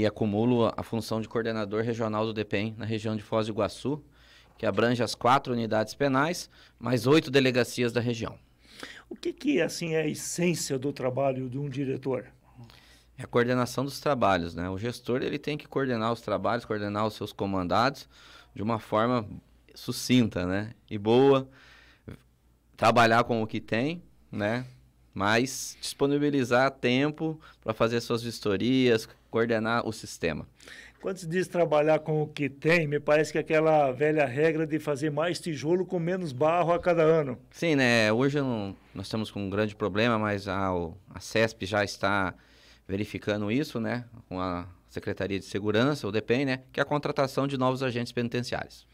e acumulo a função de coordenador regional do DPEM na região de Foz do Iguaçu, que abrange as quatro unidades penais, mais oito delegacias da região. O que, que assim, é a essência do trabalho de um diretor? É a coordenação dos trabalhos, né? O gestor ele tem que coordenar os trabalhos, coordenar os seus comandados de uma forma sucinta, né? E boa, trabalhar com o que tem, né? mas disponibilizar tempo para fazer suas vistorias, coordenar o sistema. Quando se diz trabalhar com o que tem, me parece que é aquela velha regra de fazer mais tijolo com menos barro a cada ano. Sim, né? Hoje não, nós estamos com um grande problema, mas a, a CESP já está verificando isso, né? Com a Secretaria de Segurança, o DPEM, né? Que é a contratação de novos agentes penitenciários.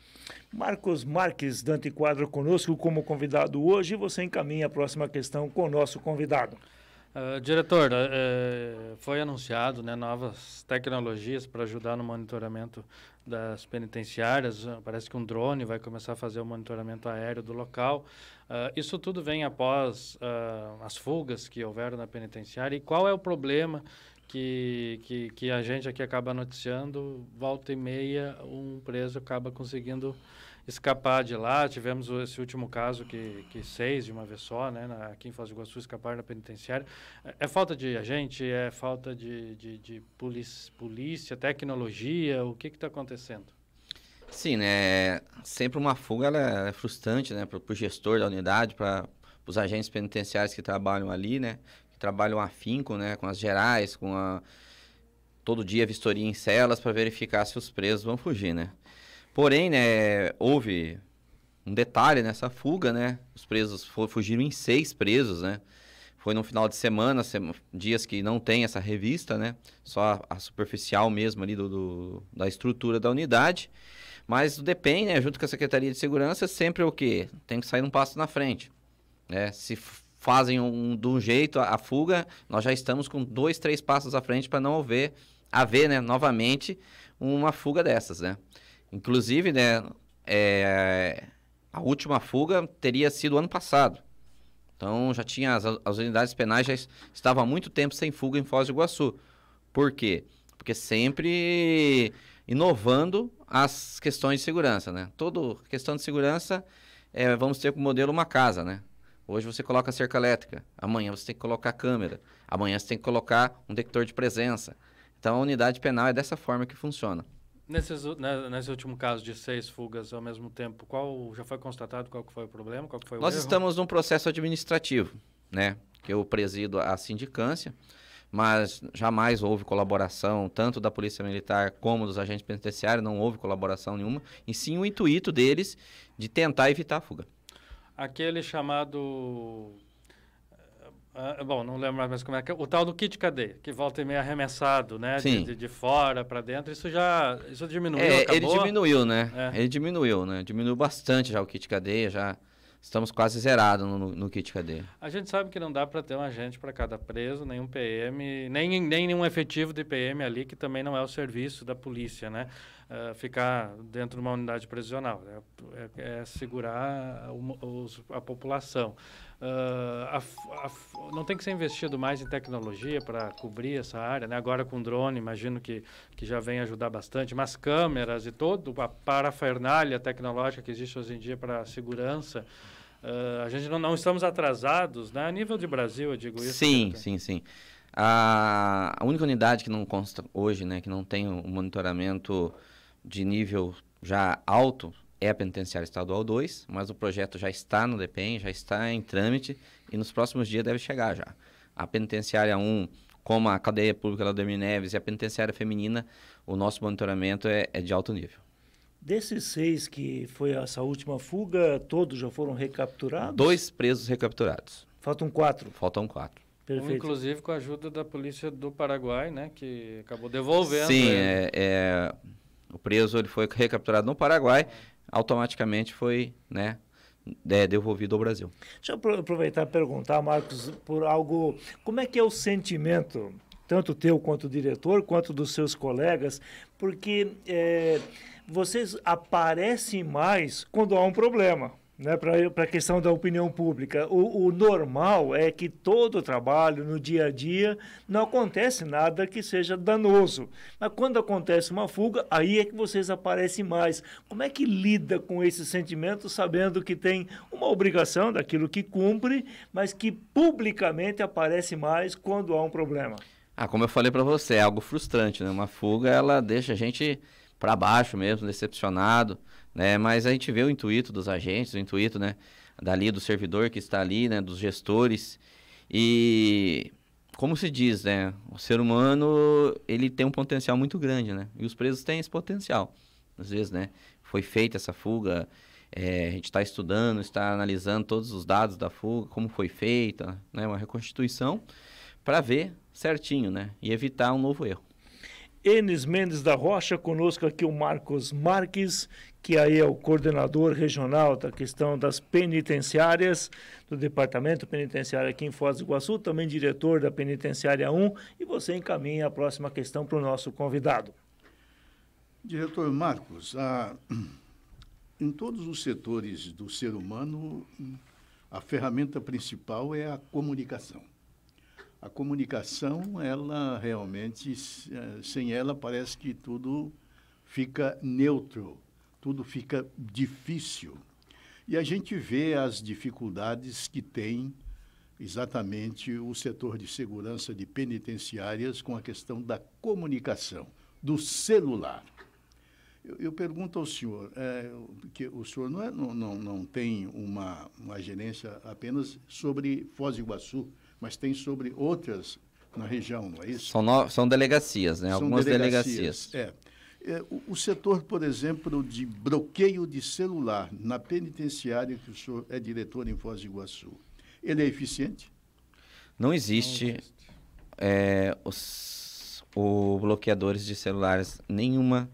Marcos Marques, Dante Quadro, conosco como convidado hoje. Você encaminha a próxima questão com o nosso convidado. Uh, diretor, uh, foi anunciado né, novas tecnologias para ajudar no monitoramento das penitenciárias. Uh, parece que um drone vai começar a fazer o monitoramento aéreo do local. Ah, isso tudo vem após as fugas que houveram na penitenciária. E qual é o problema que, que, que a gente aqui acaba noticiando, volta e meia um preso acaba conseguindo escapar de lá. Tivemos esse último caso que, que seis de uma vez só, né, na, aqui em Foz do Iguaçu, escaparam da penitenciária. É, é, falta de agente, é falta de, de, de polícia, polícia, tecnologia, o que está acontecendo? Sim, né, sempre uma fuga ela é, é frustrante né, para o gestor da unidade, para os agentes penitenciários que trabalham ali, né? trabalham afinco, né, com as gerais, com a todo dia vistoria em celas para verificar se os presos vão fugir, né? Porém, né, houve um detalhe nessa fuga, né? Os presos fugiram em seis presos, né? Foi no final de semana, dias que não tem essa revista, né? Só a, a superficial mesmo ali do, do, da estrutura da unidade. Mas o DEPEN, né, junto com a Secretaria de Segurança, sempre o quê? Tem que sair um passo na frente. Né? Se fazem um, de um jeito a, a fuga, nós já estamos com dois, três passos à frente para não haver, haver né, novamente uma fuga dessas, né? Inclusive, né, é, a última fuga teria sido ano passado. Então, já tinha as, as unidades penais já estavam há muito tempo sem fuga em Foz do Iguaçu. Por quê? Porque sempre inovando as questões de segurança, né? Toda questão de segurança, é, vamos ter como modelo uma casa, né? Hoje você coloca cerca elétrica, amanhã você tem que colocar câmera, amanhã você tem que colocar um detector de presença. Então a unidade penal é dessa forma que funciona. Nesses, nesse último caso de seis fugas ao mesmo tempo, qual já foi constatado qual foi o problema? Qual foi o Nós erro? estamos num processo administrativo, né? Que eu presido a sindicância, mas jamais houve colaboração tanto da Polícia Militar como dos agentes penitenciários, não houve colaboração nenhuma, e sim o intuito deles de tentar evitar a fuga aquele chamado ah, ah, bom, não lembro mais como é que é. O tal do kit cadeia, que volta e meio é arremessado, né? Sim. De, de, fora para dentro, isso já isso diminuiu, é, acabou? Ele diminuiu, né? É. Ele diminuiu, né? Diminuiu bastante já o kit cadeia, já estamos quase zerados no, no, kit cadeia. A gente sabe que não dá para ter um agente para cada preso, nenhum PM, nem, nem nenhum efetivo de PM ali, que também não é o serviço da polícia, né? Eh, ficar dentro de uma unidade prisional, né? é, é, segurar a, os, a população. Uh, a, a, não tem que ser investido mais em tecnologia para cobrir essa área, né? agora com drone, imagino que, que já vem ajudar bastante, mas câmeras e toda a parafernália tecnológica que existe hoje em dia para a segurança. Uh, a gente não, não, estamos atrasados, né? A nível de Brasil, eu digo isso. Sim, porque... sim, sim. A, única unidade que não consta hoje, né, que não tem o um monitoramento de nível já alto é a Penitenciária Estadual 2, mas o projeto já está no DPEM, já está em trâmite e nos próximos dias deve chegar já. A Penitenciária 1, como a cadeia pública da Demir Neves e a Penitenciária Feminina, o nosso monitoramento é, é de alto nível. Desses seis que foi essa última fuga, todos já foram recapturados? Dois presos recapturados. Faltam quatro? Faltam quatro. Perfeito. Um, inclusive com a ajuda da polícia do Paraguai, né, que acabou devolvendo. Sim, ele. é, é o preso ele foi recapturado no Paraguai, automaticamente foi né, é, devolvido ao Brasil. Deixa eu aproveitar e perguntar, Marcos, por algo. Como é que é o sentimento, tanto teu quanto o diretor, quanto dos seus colegas? Porque é, vocês aparecem mais quando há um problema né, para a questão da opinião pública. O, o, normal é que todo o trabalho, no dia a dia, não acontece nada que seja danoso. Mas quando acontece uma fuga, aí é que vocês aparecem mais. Como é que lida com esse sentimento, sabendo que tem uma obrigação daquilo que cumpre, mas que publicamente aparece mais quando há um problema? Ah, como eu falei para você, é algo frustrante, né? Uma fuga, ela deixa a gente para baixo mesmo, decepcionado. Né? Mas a gente vê o intuito dos agentes, o intuito, né? Dali do servidor que está ali, né? Dos gestores. E como se diz, né? O ser humano, ele tem um potencial muito grande, né? E os presos têm esse potencial. Às vezes, né? Foi feita essa fuga, é, a gente está estudando, está analisando todos os dados da fuga, como foi feita, né? Uma reconstituição para ver certinho, né? E evitar um novo erro. Enes Mendes da Rocha, conosco aqui o Marcos Marques, que aí é o coordenador regional da questão das penitenciárias, do Departamento Penitenciário aqui em Foz do Iguaçu, também diretor da Penitenciária 1, e você encaminha a próxima questão para o nosso convidado. Diretor Marcos, a, em todos os setores do ser humano, a ferramenta principal é a comunicação. A comunicação, ela realmente, eh, sem ela, parece que tudo fica neutro tudo fica difícil. E a gente vê as dificuldades que tem exatamente o setor de segurança de penitenciárias com a questão da comunicação, do celular. Eu, eu pergunto ao senhor, é, que o senhor não, é, não, não, não tem uma, uma gerência apenas sobre Foz do Iguaçu, mas tem sobre outras na região, não é isso? São, no, são delegacias, né? São Algumas delegacias. delegacias. É. É, o, setor, por exemplo, de bloqueio de celular na penitenciária, que o senhor é diretor em Foz do Iguaçu, ele é eficiente? Não existe, Não existe. É, os o bloqueadores de celulares nenhuma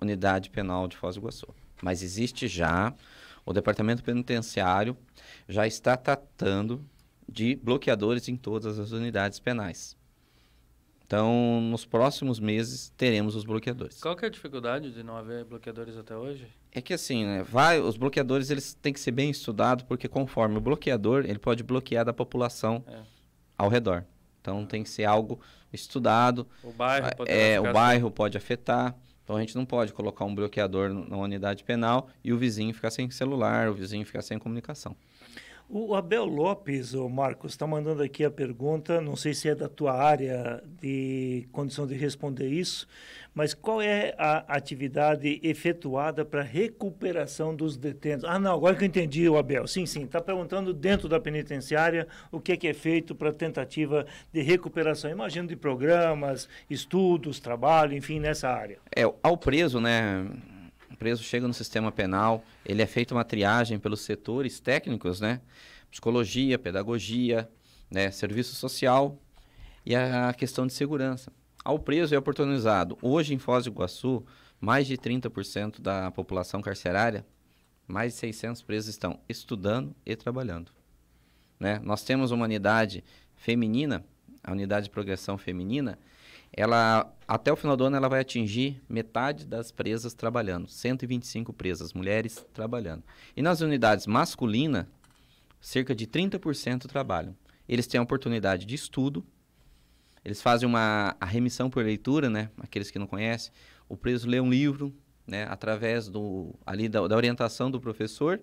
unidade penal de Foz do Iguaçu. Mas existe já, o Departamento Penitenciário já está tratando de bloqueadores em todas as unidades penais. Então, nos próximos meses teremos os bloqueadores. Qual que é a dificuldade de não haver bloqueadores até hoje? É que assim, né, vai, os bloqueadores eles têm que ser bem estudados, porque conforme o bloqueador, ele pode bloquear da população é. ao redor. Então, é. tem que ser algo estudado. O bairro pode, é, o bairro assim. pode afetar. Então, a gente não pode colocar um bloqueador na unidade penal e o vizinho ficar sem celular, o vizinho ficar sem comunicação. O Abel Lopes, o Marcos, está mandando aqui a pergunta, não sei se é da tua área de condição de responder isso, mas qual é a atividade efetuada para recuperação dos detentos? Ah, não, agora que eu entendi, o Abel. Sim, sim, está perguntando dentro da penitenciária o que é, que é feito para tentativa de recuperação, imagino de programas, estudos, trabalho, enfim, nessa área. É, ao preso, né, preso chega no sistema penal, ele é feito uma triagem pelos setores técnicos, né? Psicologia, pedagogia, né? serviço social e a questão de segurança. Ao preso é oportunizado. Hoje em Foz do Iguaçu, mais de 30% da população carcerária, mais de 600 presos estão estudando e trabalhando. Né? Nós temos uma unidade feminina, a unidade de progressão feminina, ela até o final do ano ela vai atingir metade das presas trabalhando, 125 presas mulheres trabalhando. E nas unidades masculina, cerca de 30% trabalham. Eles têm a oportunidade de estudo, eles fazem uma a remissão por leitura, né? Aqueles que não conhecem, o preso lê um livro, né? Através do ali da, da orientação do professor,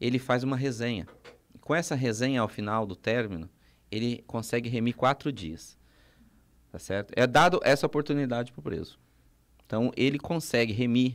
ele faz uma resenha. Com essa resenha ao final do término, ele consegue remir quatro dias. Tá certo? É dado essa oportunidade para o preso. Então, ele consegue remir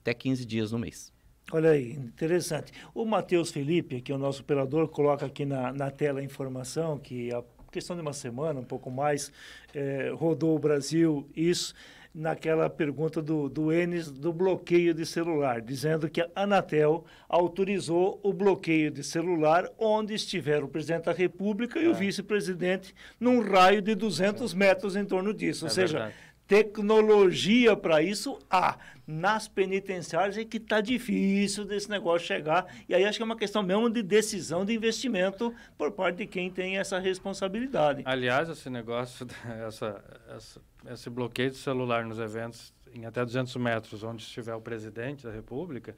até 15 dias no mês. Olha aí, interessante. O Matheus Felipe, que é o nosso operador, coloca aqui na, na tela a informação que a questão de uma semana, um pouco mais, eh, rodou o Brasil isso naquela pergunta do, do Enes do bloqueio de celular, dizendo que a Anatel autorizou o bloqueio de celular onde estiver o presidente da República e é. o vice-presidente num raio de 200 metros em torno disso. É Ou seja, verdade Tecnologia para isso há. Nas penitenciárias é que está difícil desse negócio chegar. E aí acho que é uma questão mesmo de decisão de investimento por parte de quem tem essa responsabilidade. Aliás, esse negócio, essa, essa esse bloqueio de celular nos eventos em até 200 metros, onde estiver o presidente da República,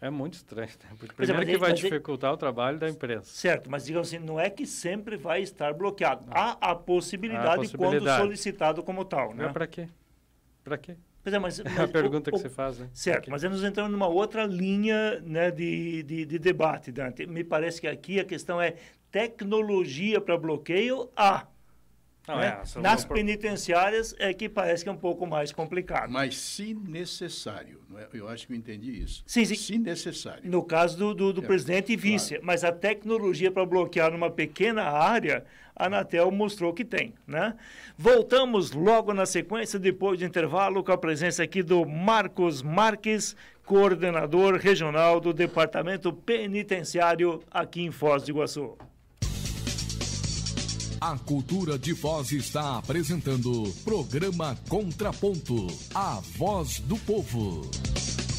é muito estranho, né? Porque é, primeiro que vai dificultar o trabalho da empresa. Certo, mas digamos assim, não é que sempre vai estar bloqueado. Ah. Há a possibilidade, a possibilidade. quando solicitado como tal, né? Mas para quê? Para quê? Pois é, mas, mas, é a pergunta o, que o, você faz, né? Certo, mas nós entramos numa outra linha né, de, de, de debate, Dante. Me parece que aqui a questão é tecnologia para bloqueio, há. Ah, não, né? é, Nas pro... penitenciárias é que parece que é um pouco mais complicado. Mas se necessário, é? eu acho que eu entendi isso. Sim, sim. Se necessário. No caso do, do, do é, presidente e vice, claro. mas a tecnologia para bloquear numa pequena área, a Anatel mostrou que tem. Né? Voltamos logo na sequência, depois do intervalo, com a presença aqui do Marcos Marques, coordenador regional do Departamento Penitenciário aqui em Foz do Iguaçu. A Cultura de voz está apresentando programa Contraponto, a voz do povo.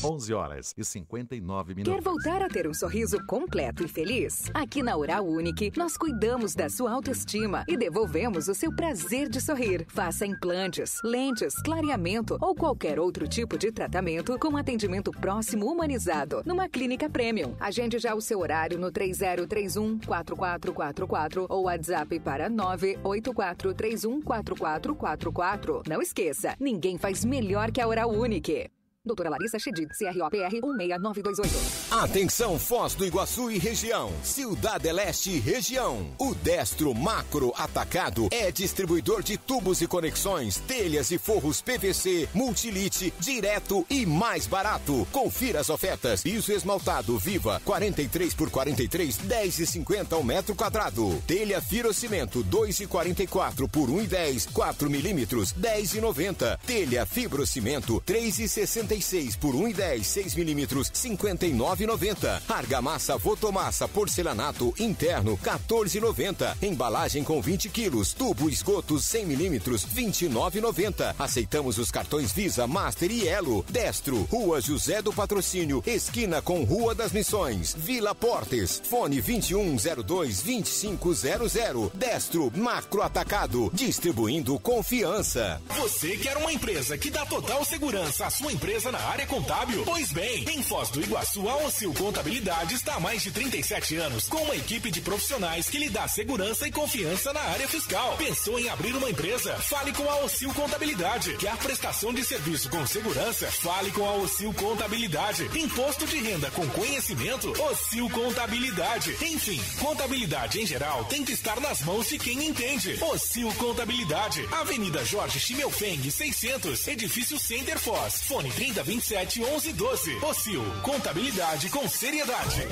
11 horas e 59 minutos. Quer voltar a ter um sorriso completo e feliz? Aqui na Oral Unique, nós cuidamos da sua autoestima e devolvemos o seu prazer de sorrir. Faça implantes, lentes, clareamento ou qualquer outro tipo de tratamento com atendimento próximo humanizado numa clínica premium. Agende já o seu horário no 3031 4444 ou WhatsApp para 984314444. Não esqueça, ninguém faz melhor que a Oral Unique. Doutora Larissa Chedid, CROPR 16928. Atenção, Foz do Iguaçu e região. Cidade Leste e região. O Destro Macro Atacado é distribuidor de tubos e conexões, telhas e forros PVC, multilite, direto e mais barato. Confira as ofertas. Piso esmaltado Viva 43 por 43, 10 e 50 ao metro quadrado. Telha Firocimento 2 e 44 por 1 e 10, 4 milímetros, 10 e 90. Telha Fibrocimento 3 e 65 36 por 1,10, 6 milímetros, 59,90. Argamassa Votomassa Porcelanato Interno, 14,90. Embalagem com 20 quilos, tubo esgoto 100 milímetros, 29,90. Aceitamos os cartões Visa, Master e Elo. Destro, Rua José do Patrocínio, esquina com Rua das Missões, Vila Portes, fone 2102-2500. Destro, Macro Atacado, distribuindo confiança. Você quer uma empresa que dá total segurança à sua empresa? empresa na área contábil? Pois bem, em Foz do Iguaçu, a Ocil Contabilidade está há mais de 37 anos com uma equipe de profissionais que lhe dá segurança e confiança na área fiscal. Pensou em abrir uma empresa? Fale com a Ocil Contabilidade. Quer prestação de serviço com segurança? Fale com a Ocil Contabilidade. Imposto de renda com conhecimento? Ocil Contabilidade. Enfim, contabilidade em geral tem que estar nas mãos de quem entende. Ocil Contabilidade. Avenida Jorge Schimmelfeng, 600, Edifício Center Foz. Fone 30 30 27 11 12. Ocil, contabilidade com seriedade.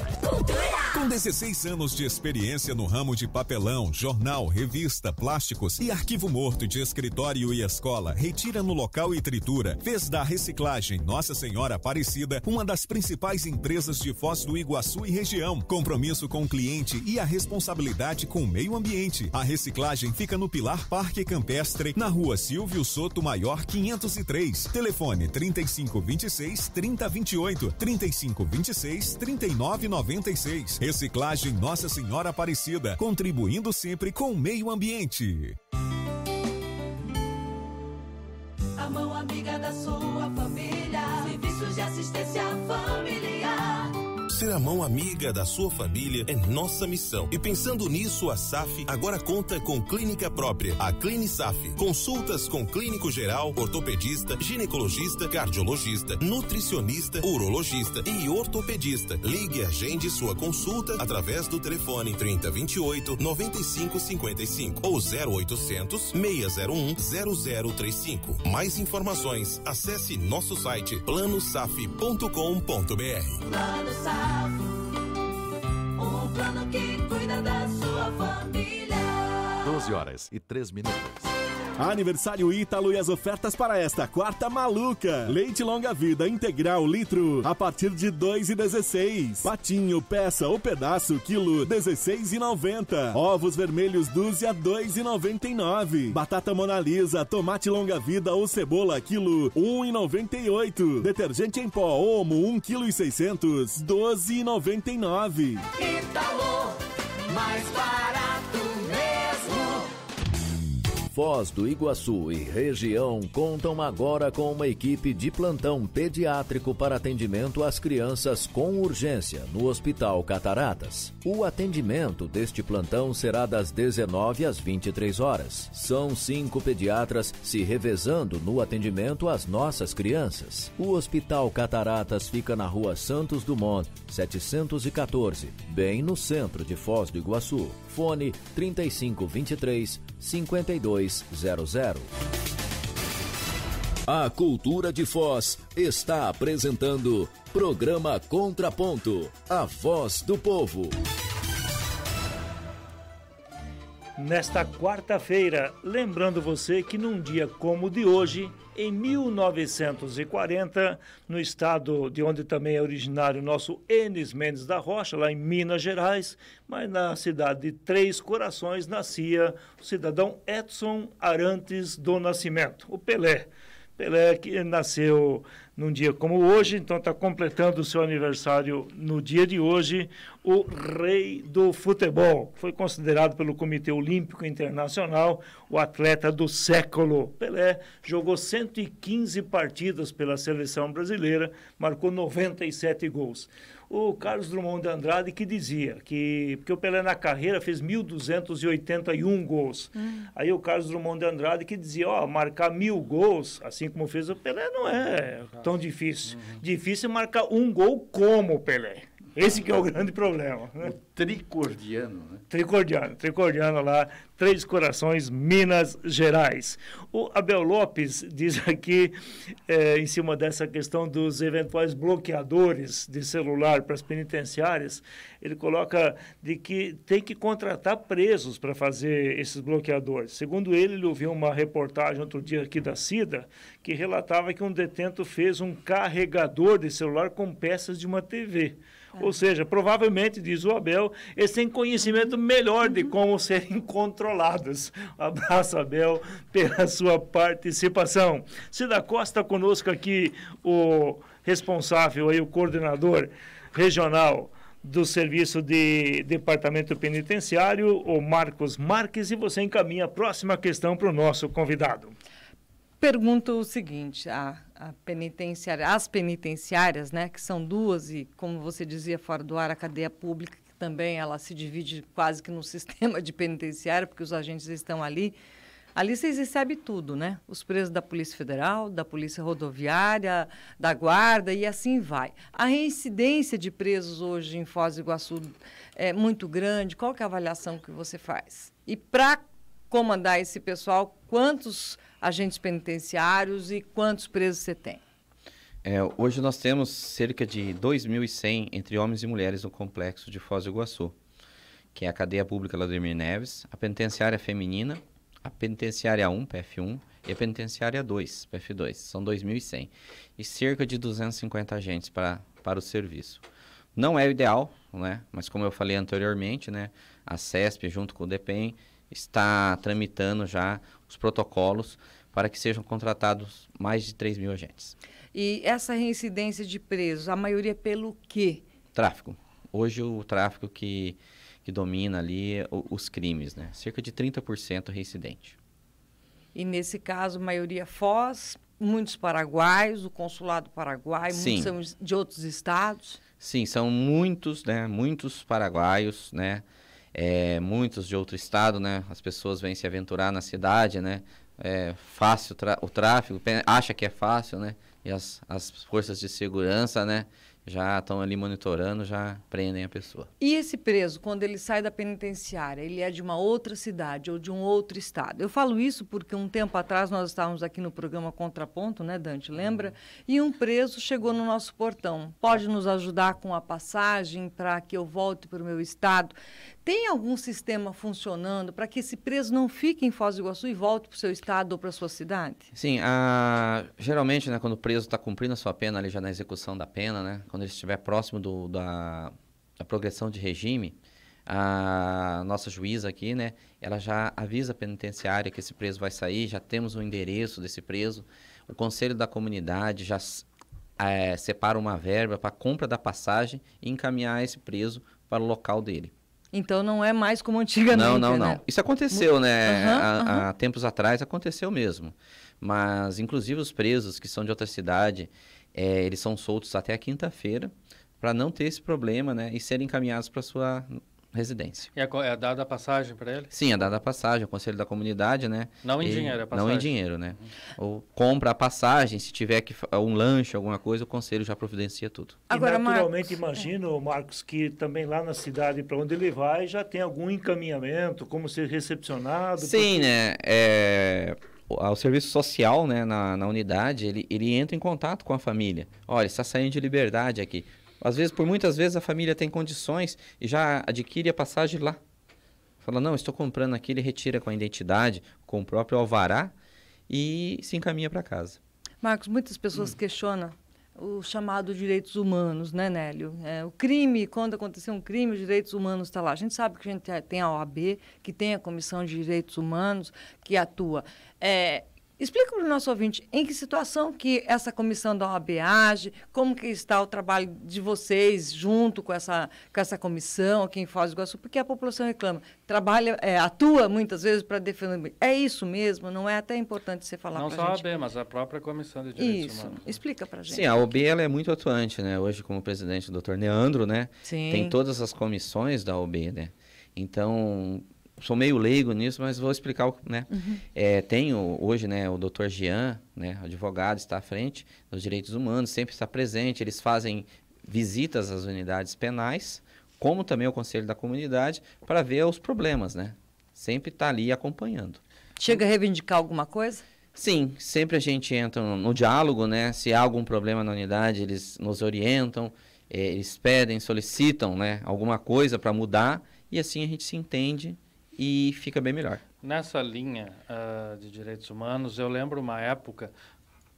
Com 16 anos de experiência no ramo de papelão, jornal, revista, plásticos e arquivo morto de escritório e escola, retira no local e tritura. Fez da reciclagem Nossa Senhora Aparecida uma das principais empresas de Foz do Iguaçu e região. Compromisso com o cliente e a responsabilidade com o meio ambiente. A reciclagem fica no Pilar Parque Campestre, na rua Silvio Soto Maior 503. Telefone 35 3526 3028, 3526 3996. Reciclagem Nossa Senhora Aparecida, contribuindo sempre com o meio ambiente. A mão amiga da sua família, serviços de assistência à família Ser a mão amiga da sua família é nossa missão. E pensando nisso, a SAF agora conta com clínica própria, a CliniSAF. Consultas com clínico geral, ortopedista, ginecologista, cardiologista, nutricionista, urologista e ortopedista. Ligue e agende sua consulta através do telefone 3028 9555 ou 0800 601 0035. Mais informações, acesse nosso site planosaf.com.br. Plano um plano que cuida da sua família. 12 horas e 3 minutos. Aniversário Ítalo e as ofertas para esta quarta maluca. Leite longa vida integral litro a partir de 2,16. Patinho peça ou pedaço quilo 16,90. Ovos vermelhos dúzia 2,99. Batata monalisa, tomate longa vida ou cebola quilo 1,98. Detergente em pó Omo 1,6 kg 12,99. Ítalo, mais barato Foz do Iguaçu e região contam agora com uma equipe de plantão pediátrico para atendimento às crianças com urgência no Hospital Cataratas. O atendimento deste plantão será das 19 às 23 horas. São cinco pediatras se revezando no atendimento às nossas crianças. O Hospital Cataratas fica na rua Santos Dumont, 714, bem no centro de Foz do Iguaçu. Fone 3523 5200. A Cultura de Foz está apresentando programa Contraponto, a voz do povo. Nesta quarta-feira, lembrando você que num dia como o de hoje, em 1940, no estado de onde também é originário o nosso Enes Mendes da Rocha, lá em Minas Gerais, mas na cidade de Três Corações nascia o cidadão Edson Arantes do Nascimento, o Pelé. Pelé que nasceu num dia como hoje, então está completando o seu aniversário no dia de hoje, o rei do futebol. Foi considerado pelo Comitê Olímpico Internacional o atleta do século. Pelé jogou 115 partidas pela seleção brasileira, marcou 97 gols o Carlos Drummond de Andrade que dizia que porque o Pelé na carreira fez 1.281 gols. Hum. Aí o Carlos Drummond de Andrade que dizia, ó, marcar mil gols, assim como fez o Pelé, não é, é tão difícil. Uhum. Difícil é marcar um gol como o Pelé. Esse que é o grande problema. Né? O tricordiano, né? Tricordiano, tricordiano lá, Três Corações, Minas Gerais. O Abel Lopes diz aqui, é, em cima dessa questão dos eventuais bloqueadores de celular para as penitenciárias, ele coloca de que tem que contratar presos para fazer esses bloqueadores. Segundo ele, ele ouviu uma reportagem outro dia aqui da CIDA, que relatava que um detento fez um carregador de celular com peças de uma TV. Ou seja, provavelmente, diz o Abel, eles têm conhecimento uhum. melhor de uhum. como serem controlados. Abraço, Abel, pela sua participação. Cida Costa conosco aqui, o responsável, aí, o coordenador regional do Serviço de Departamento Penitenciário, o Marcos Marques, e você encaminha a próxima questão para o nosso convidado. Pergunta o seguinte, a a penitenciária, as penitenciárias, né, que são duas e como você dizia fora do ar a cadeia pública que também ela se divide quase que no sistema de penitenciária porque os agentes estão ali. Ali vocês recebem tudo, né? Os presos da Polícia Federal, da Polícia Rodoviária, da Guarda e assim vai. A reincidência de presos hoje em Foz do Iguaçu é muito grande. Qual é a avaliação que você faz? E para comandar esse pessoal, quantos agentes penitenciários e quantos presos você tem? É, hoje nós temos cerca de 2.100 entre homens e mulheres no complexo de Foz do Iguaçu, que é a cadeia pública Vladimir Neves, a penitenciária feminina, a penitenciária 1, PF1, e a penitenciária 2, PF2. São 2.100. E cerca de 250 agentes pra, para o serviço. Não é o ideal, né? mas como eu falei anteriormente, né? a CESP junto com o DEPEN está tramitando já os protocolos para que sejam contratados mais de 3 mil agentes. E essa reincidência de presos, a maioria pelo quê? Tráfico. Hoje o tráfico que, que domina ali o, os crimes, né? Cerca de 30% reincidente. E nesse caso, maioria Foz, muitos paraguaios, o consulado paraguai, muitos são de outros estados. Sim, são muitos, né? Muitos paraguaios, né? É, muitos de outro estado, né? As pessoas vêm se aventurar na cidade, né? É fácil o tráfego, acha que é fácil, né? E as, as forças de segurança, né? Já estão ali monitorando, já prendem a pessoa. E esse preso, quando ele sai da penitenciária, ele é de uma outra cidade ou de um outro estado? Eu falo isso porque um tempo atrás nós estávamos aqui no programa Contraponto, né, Dante? Lembra? Uhum. E um preso chegou no nosso portão. Pode nos ajudar com a passagem para que eu volte para o meu estado? Tem algum sistema funcionando para que esse preso não fique em Foz do Iguaçu e volte para o seu estado ou para a sua cidade? Sim, a... geralmente, né, quando o preso está cumprindo a sua pena ali já na execução da pena, né, quando ele estiver próximo do, da, da progressão de regime, a nossa juíza aqui, né, ela já avisa a penitenciária que esse preso vai sair, já temos o endereço desse preso, o conselho da comunidade já é, separa uma verba para compra da passagem e encaminhar esse preso para o local dele. Então não é mais como antigamente. Não, não, não. Né? Isso aconteceu, uhum. né? Uhum, uhum. Há, há, tempos atrás aconteceu mesmo. Mas, inclusive, os presos que são de outra cidade, é, eles são soltos até a quinta-feira para não ter esse problema, né? E serem encaminhados para sua residência. E é, dada a passagem para ele? Sim, é dada a passagem, o conselho da comunidade, né? Não em e, dinheiro, é passagem. Não em dinheiro, né? Uhum. Ou compra a passagem, se tiver que um lanche, alguma coisa, o conselho já providencia tudo. Agora, e naturalmente, Marcos... É. imagino, Marcos, que também lá na cidade para onde ele vai já tem algum encaminhamento, como ser recepcionado? Sim, porque... né? É ao serviço social né, na, na unidade, ele, ele entra em contato com a família. Olha, está saindo de liberdade aqui. Às vezes, por muitas vezes, a família tem condições e já adquire a passagem lá. Fala, não, estou comprando aqui, ele retira com a identidade, com o próprio alvará e se encaminha para casa. Marcos, muitas pessoas hum. questionam o chamado direitos humanos, né, Nélio? É, o crime, quando aconteceu um crime, os direitos humanos está lá. A gente sabe que a gente tem a OAB, que tem a Comissão de Direitos Humanos, que atua. É, Explica para o nosso ouvinte em que situação que essa comissão da OAB age, como que está o trabalho de vocês junto com essa, com essa comissão aqui em Foz do Iguaçu, porque a população reclama, trabalha, é, atua muitas vezes para defender. É isso mesmo, não é até importante você falar Não só a OAB, mas a própria Comissão de Direitos isso. Humanos. Né? Explica para gente. Sim, a OAB ela é muito atuante, né? Hoje, como presidente, o doutor Neandro, né? Sim. Tem todas as comissões da OAB, né? Então, sou meio leigo nisso, mas vou explicar, o, né? Uhum. É, tenho hoje, né, o doutor Jean, né, advogado, está à frente dos direitos humanos, sempre está presente, eles fazem visitas às unidades penais, como também o Conselho da Comunidade, para ver os problemas, né? Sempre está ali acompanhando. Chega a reivindicar alguma coisa? Sim, sempre a gente entra no, no diálogo, né? Se há algum problema na unidade, eles nos orientam, eh, eles pedem, solicitam, né, alguma coisa para mudar, e assim a gente se entende e fica bem melhor. Nessa linha uh, de direitos humanos, eu lembro uma época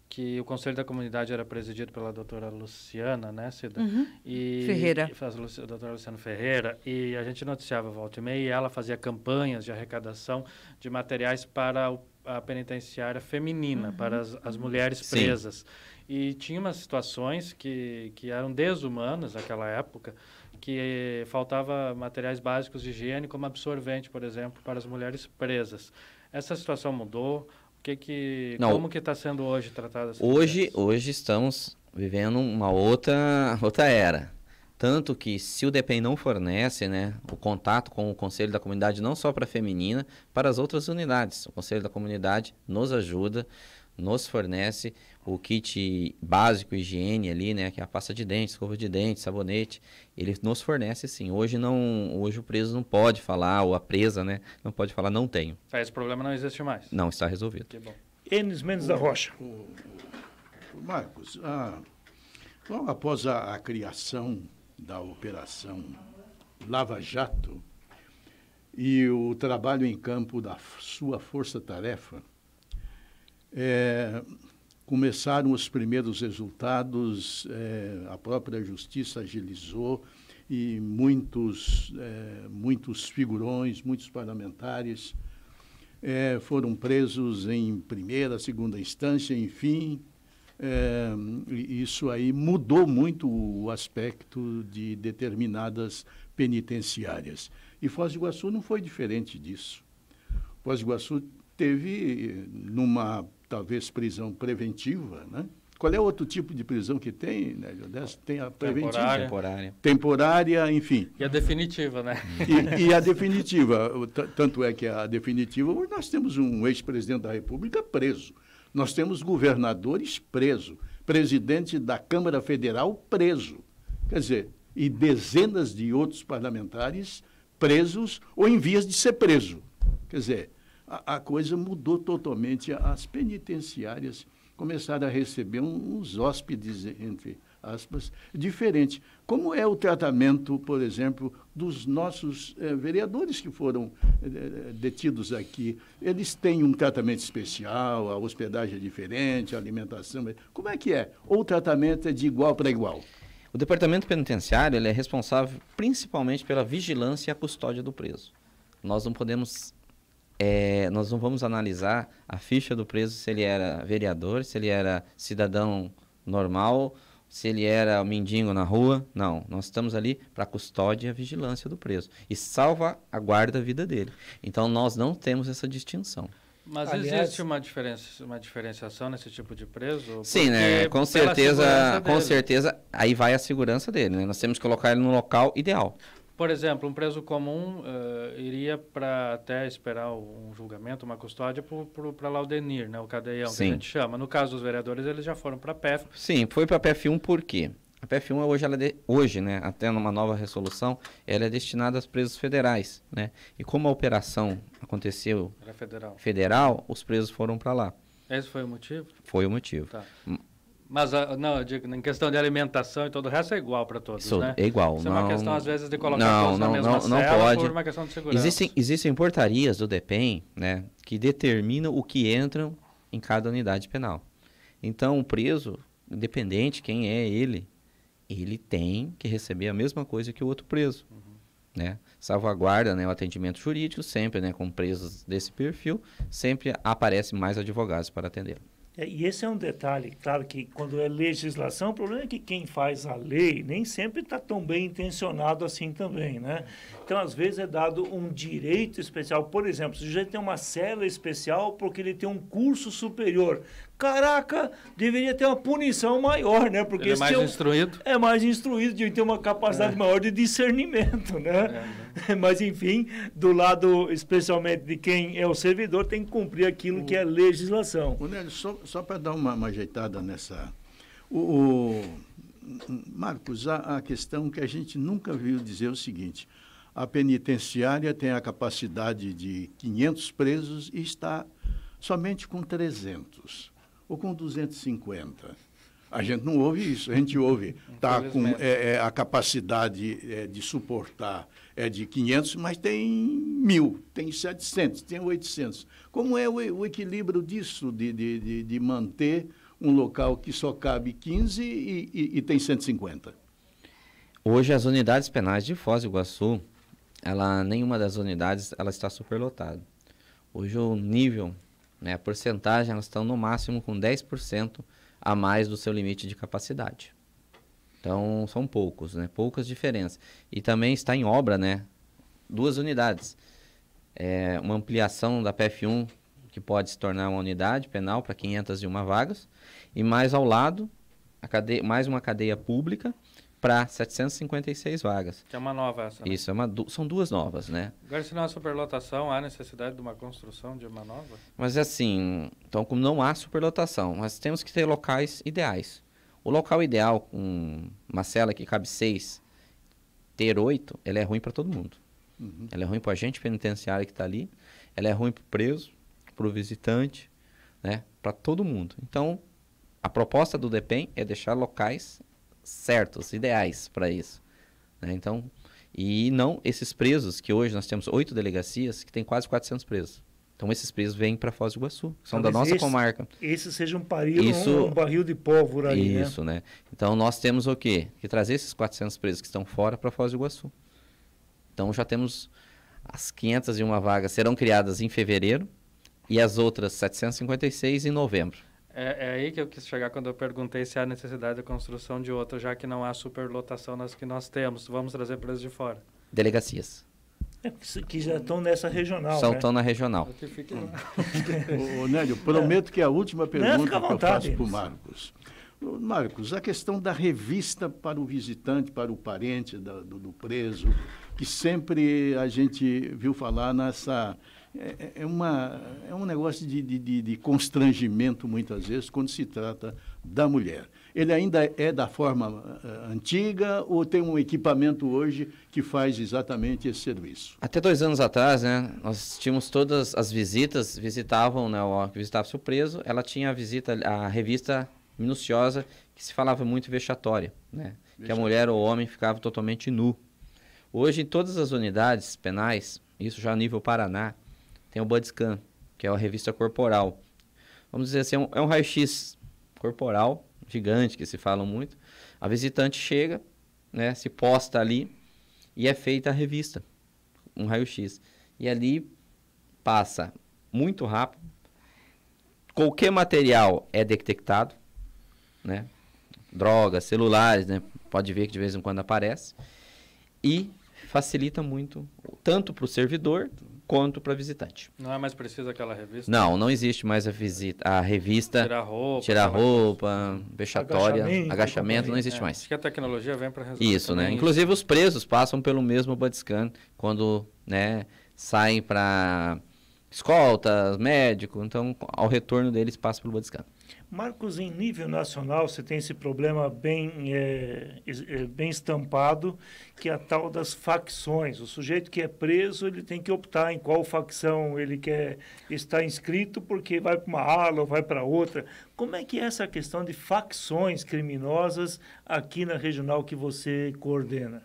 que o Conselho da Comunidade era presidido pela doutora Luciana, né, Cida? Uhum. E, Ferreira. E, a doutora Luciana Ferreira. E a gente noticiava volta e meia e ela fazia campanhas de arrecadação de materiais para o, a penitenciária feminina, uhum. para as, as mulheres presas. Sim. E tinha umas situações que, que eram desumanas naquela época, que faltava materiais básicos de higiene, como absorvente, por exemplo, para as mulheres presas. Essa situação mudou? O que que, Não. como que está sendo hoje tratada? Essa hoje, hoje estamos vivendo uma outra, outra era. Tanto que se o DPEM não fornece né, o contato com o Conselho da Comunidade, não só para a feminina, para as outras unidades. O Conselho da Comunidade nos ajuda nos fornece o kit básico higiene ali, né, que é a pasta de dente, escova de dente, sabonete, ele nos fornece sim. Hoje não, hoje o preso não pode falar ou a presa, né, não pode falar não tenho. Tá, esse problema não existe mais. Não está resolvido. Que bom. Enes Mendes o, da Rocha. O, o Marcos, ah, logo após a, a criação da operação Lava Jato e o trabalho em campo da sua força-tarefa é, começaram os primeiros resultados, é, a própria justiça agilizou e muitos, é, muitos figurões, muitos parlamentares é, foram presos em primeira, segunda instância, enfim. É, isso aí mudou muito o aspecto de determinadas penitenciárias. E Foz do Iguaçu não foi diferente disso. Foz do Iguaçu teve, numa talvez prisão preventiva, né? Qual é outro tipo de prisão que tem, né? Tem a preventiva. Temporária. Temporária, temporária enfim. E a definitiva, né? E, e a definitiva. Tanto é que a definitiva, nós temos um ex-presidente da República preso. Nós temos governadores presos. Presidente da Câmara Federal preso. Quer dizer, e dezenas de outros parlamentares presos ou em vias de ser preso. Quer dizer, a, a coisa mudou totalmente. As penitenciárias começaram a receber uns hóspedes, entre aspas, diferente. Como é o tratamento, por exemplo, dos nossos eh, vereadores que foram eh, eh, detidos aqui? Eles têm um tratamento especial, a hospedagem é diferente, a alimentação. É, como é que é? Ou o tratamento é de igual para igual? O departamento penitenciário é responsável principalmente pela vigilância e a custódia do preso. Nós não podemos é, nós não vamos analisar a ficha do preso se ele era vereador, se ele era cidadão normal, se ele era mendigo na rua. Não, nós estamos ali para a custódia e a vigilância do preso. E salva a guarda a vida dele. Então nós não temos essa distinção. Mas Aliás, existe uma, diferença, uma diferenciação nesse tipo de preso? Sim, né? Com certeza, com certeza, aí vai a segurança dele, né? Nós temos que colocar ele no local ideal. Por exemplo, um preso comum uh, iria para até esperar um julgamento, uma custódia, para Laudenir, né, o cadeião, Sim. que a gente chama. No caso dos vereadores, eles já foram para a PF. Sim, foi para a PF1 por quê? A PF1 é hoje, ela é de, hoje né, até numa nova resolução, ela é destinada aos presos federais. Né? E como a operação aconteceu federal. federal, os presos foram para lá. Esse foi o motivo? Foi o motivo. Tá. Hum, mas ah, não, eu digo, em questão de alimentação e todo o resto é igual para todos, Isso, né? É igual. Isso não, é uma questão, às vezes, de colocar não, todos não, na mesma não, não cela pode. por uma questão de segurança. Existem, existem portarias do DEPEN, né, que determinam o que entra em cada unidade penal. Então, o preso, independente quem é ele, ele tem que receber a mesma coisa que o outro preso, uhum. né? Salvaguarda, né, o atendimento jurídico sempre, né, com presos desse perfil, sempre aparece mais advogados para atendê-lo. É, e esse é um detalhe, claro que quando é legislação, o problema é que quem faz a lei nem sempre está tão bem intencionado assim também, né? Então, às vezes é dado um direito especial. Por exemplo, se o sujeito tem uma cela especial porque ele tem um curso superior. Caraca, deveria ter uma punição maior, né? Porque Ele é mais instruído. É mais instruído, de ter uma capacidade é. maior de discernimento, né? É, Mas, enfim, do lado, especialmente de quem é o servidor, tem que cumprir aquilo o, que é legislação. O Nélio, só, só para dar uma, uma, ajeitada nessa. O, o Marcos, a, a questão que a gente nunca viu dizer o seguinte: a penitenciária tem a capacidade de 500 presos e está somente com 300 ou com 250? A gente não ouve isso, a gente ouve, tá com é, é, a capacidade é, de suportar é de 500, mas tem mil, tem 700, tem 800. Como é o, o equilíbrio disso, de, de, de, de, manter um local que só cabe 15 e, e, e tem 150? Hoje as unidades penais de Foz do Iguaçu, ela, nenhuma das unidades ela está superlotada. Hoje o nível né? A porcentagem, elas estão no máximo com 10% a mais do seu limite de capacidade. Então, são poucos, né? poucas diferenças. E também está em obra né? duas unidades. É uma ampliação da PF1, que pode se tornar uma unidade penal para 501 vagas, e mais ao lado, cadeia, mais uma cadeia pública, para 756 vagas. Que é uma nova essa. Né? Isso, é uma, são duas novas, né? Agora, se não há superlotação, há necessidade de uma construção de uma nova? Mas assim, então como não há superlotação, nós temos que ter locais ideais. O local ideal, com uma cela que cabe seis, ter oito, ela é ruim para todo mundo. Uhum. Ela é ruim para o agente penitenciário que está ali, ela é ruim para o preso, para o visitante, né? para todo mundo. Então, a proposta do DEPEN é deixar locais certos, ideais para isso. Né? Então, e não esses presos, que hoje nós temos oito delegacias, que tem quase 400 presos. Então esses presos vêm para Foz do Iguaçu, são Talvez ah, da nossa esse, comarca. Esse seja um, paril, isso, um, um barril de pólvora aí, né? Isso, né? né? Então nós temos o quê? Que trazer esses 400 presos que estão fora para Foz do Iguaçu. Então já temos as 501 vagas serão criadas em fevereiro e as outras 756 em novembro. É, é, aí que eu quis chegar quando eu perguntei se há necessidade de construção de outra, já que não há superlotação nas que nós temos. Vamos trazer presos de fora. Delegacias. É, que já estão nessa regional. São né? estão né? na regional. É hum. Ô, Nélio, prometo é. que a última pergunta a vontade, que eu faço para o Marcos. Marcos, a questão da revista para o visitante, para o parente da, do, do preso, que sempre a gente viu falar nessa é, é, é, uma, é um negócio de, de, de constrangimento, muitas vezes, quando se trata da mulher. Ele ainda é da forma uh, antiga ou tem um equipamento hoje que faz exatamente esse serviço? Até dois anos atrás, né, nós tínhamos todas as visitas, visitavam, né, o que visitava o preso, ela tinha a visita, a revista minuciosa, que se falava muito vexatória, né, vexatória. que a mulher ou o homem ficava totalmente nu. Hoje, em todas as unidades penais, isso já a nível Paraná, tem o Budscan, que é a revista corporal. Vamos dizer assim, é um, é um raio-x corporal, gigante, que se falam muito. A visitante chega, né, se posta ali e é feita a revista, um raio-x. E ali passa muito rápido. Qualquer material é detectado, né? Drogas, celulares, né? Pode ver que de vez em quando aparece. E facilita muito, tanto para o servidor, Conto para visitante. Não é mais preciso aquela revista? Não, não existe mais a visita, a revista tirar roupa, tirar roupa, vexatória, agachamento, agachamento não é, existe é, mais. Acho que a tecnologia vem para resolver. Isso, né? Isso. Inclusive os presos passam pelo mesmo body scan quando, né, saem para escoltas, médico. Então, ao retorno deles, passa pelo Botiscana. Marcos, em nível nacional, você tem esse problema bem, é, é, bem estampado, que é a tal das facções. O sujeito que é preso, ele tem que optar em qual facção ele quer estar inscrito, porque vai para uma ala ou vai para outra. Como é que é essa questão de facções criminosas aqui na regional que você coordena?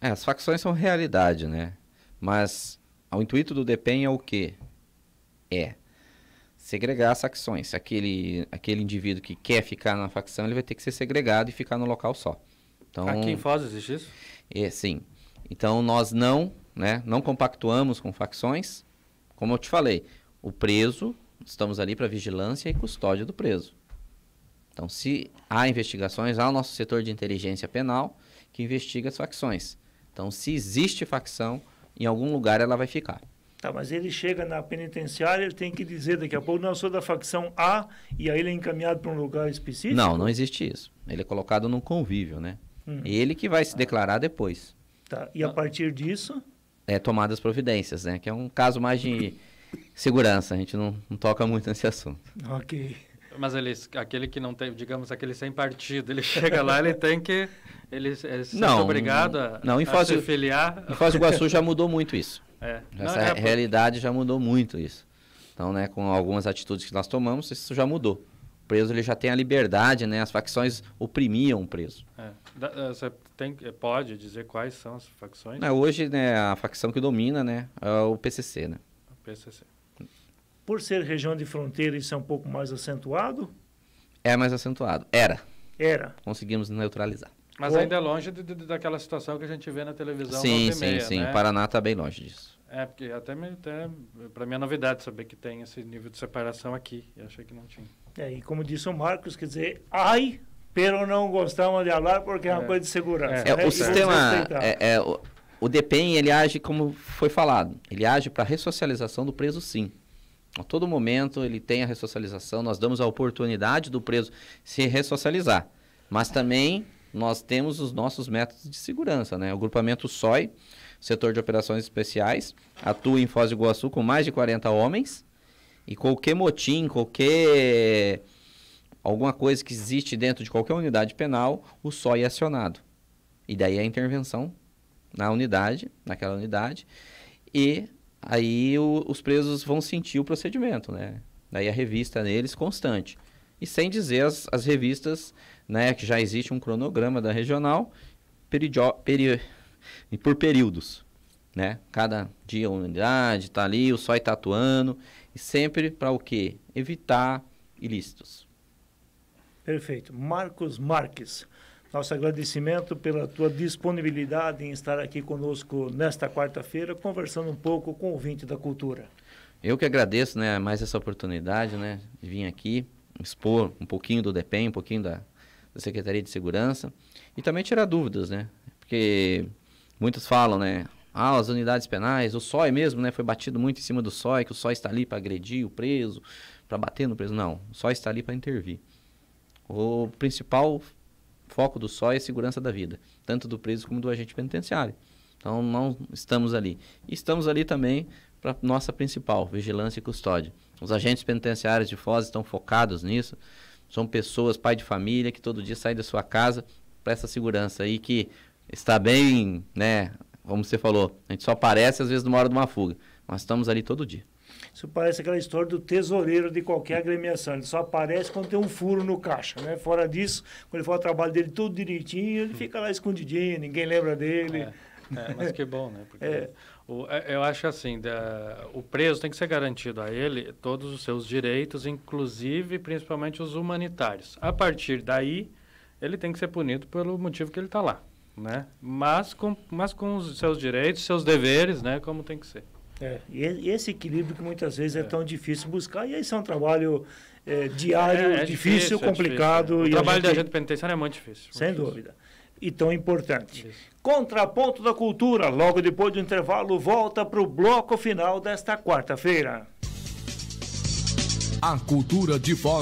É, as facções são realidade, né? Mas o intuito do DEPEN é o quê? é segregar as facções. Aquele, aquele indivíduo que quer ficar na facção, ele vai ter que ser segregado e ficar no local só. Então, Aqui em Foz existe isso? É, sim. Então, nós não, né, não compactuamos com facções. Como eu te falei, o preso, estamos ali para vigilância e custódia do preso. Então, se há investigações, há o nosso setor de inteligência penal que investiga as facções. Então, se existe facção, em algum lugar ela vai ficar. Tá, mas ele chega na penitenciária, ele tem que dizer daqui a pouco, não, eu sou da facção A, e aí ele é encaminhado para um lugar específico? Não, não existe isso. Ele é colocado num convívio, né? Hum. Ele que vai se declarar depois. Tá, e a partir disso? É tomadas providências, né? Que é um caso mais de segurança, a gente não, não toca muito nesse assunto. Ok. Mas ele, aquele que não tem, digamos, aquele sem partido, ele chega lá, ele tem que. Ele é não, obrigado a, não, em Foz, a se filiar. Em Foz do Iguaçu já mudou muito isso. É. Essa é, é, realidade já mudou muito isso. Então, né, com algumas atitudes que nós tomamos, isso já mudou. O preso ele já tem a liberdade, né? As facções oprimiam o preso. É. é você tem, pode dizer quais são as facções? É, hoje, né, a facção que domina, né, é o PCC, né? O PCC. Por ser região de fronteira, isso é um pouco mais acentuado? É mais acentuado. Era. Era. Conseguimos neutralizar. Mas ainda é longe de, de, daquela situação que a gente vê na televisão. Sim, sim, meia, sim. Né? O Paraná está bem longe disso. É, porque até, até para mim é novidade saber que tem esse nível de separação aqui. Eu achei que não tinha. É, e como disse o Marcos, quer dizer, ai, pero não gostamos de falar porque é uma é. coisa de segurança. É, é né? o é sistema, é, é, o, o DPEM, ele age como foi falado, ele age para ressocialização do preso sim. A todo momento ele tem a ressocialização, nós damos a oportunidade do preso se ressocializar. Mas também nós temos os nossos métodos de segurança, né? O grupamento SOI, setor de operações especiais, atua em Foz do Iguaçu com mais de 40 homens e qualquer motim, qualquer alguma coisa que existe dentro de qualquer unidade penal, o SOI é acionado. E daí a intervenção na unidade, naquela unidade, e aí o, os presos vão sentir o procedimento, né? Daí a revista neles constante. E sem dizer as, as revistas, né, que já existe um cronograma da regional peridio, peri, por períodos. Né? Cada dia uma unidade está ali, o só está atuando. E sempre para o quê? Evitar ilícitos. Perfeito. Marcos Marques, nosso agradecimento pela tua disponibilidade em estar aqui conosco nesta quarta-feira, conversando um pouco com o ouvinte da cultura. Eu que agradeço né, mais essa oportunidade né, de vir aqui expor um pouquinho do DEPEN, um pouquinho da, da Secretaria de Segurança e também tirar dúvidas, né? Porque muitos falam, né? Ah, as unidades penais, o SOI mesmo, né? Foi batido muito em cima do SOI, que o SOI está ali para agredir o preso, para bater no preso. Não, o SOI está ali para intervir. O principal foco do SOI é a segurança da vida, tanto do preso como do agente penitenciário. Então, não estamos ali. E estamos ali também para nossa principal, vigilância e custódia. Os agentes penitenciários de Foz estão focados nisso. São pessoas, pai de família, que todo dia saem da sua casa para essa segurança aí que está bem, né? Como você falou, a gente só aparece às vezes numa hora de uma fuga. Mas estamos ali todo dia. Isso parece aquela história do tesoureiro de qualquer agremiação. Ele só aparece quando tem um furo no caixa, né? Fora disso, quando ele for o trabalho dele tudo direitinho, ele fica lá escondidinho, ninguém lembra dele. É, é mas que bom, né? Porque... É. O, é, eu acho assim, da, o preso tem que ser garantido a ele todos os seus direitos, inclusive, principalmente os humanitários. A partir daí, ele tem que ser punido pelo motivo que ele está lá, né? Mas com, mas com os seus direitos, seus deveres, né? Como tem que ser. É, e esse equilíbrio que muitas vezes é, é tão difícil buscar, e isso é um trabalho eh, é, diário, é, difícil, difícil, é complicado. Difícil, O trabalho gente... da gente penitenciária é muito difícil. Muito sem difícil. dúvida e tão importante. Isso. Contraponto da Cultura, logo depois do intervalo, volta para o bloco final desta quarta-feira. A cultura de voz.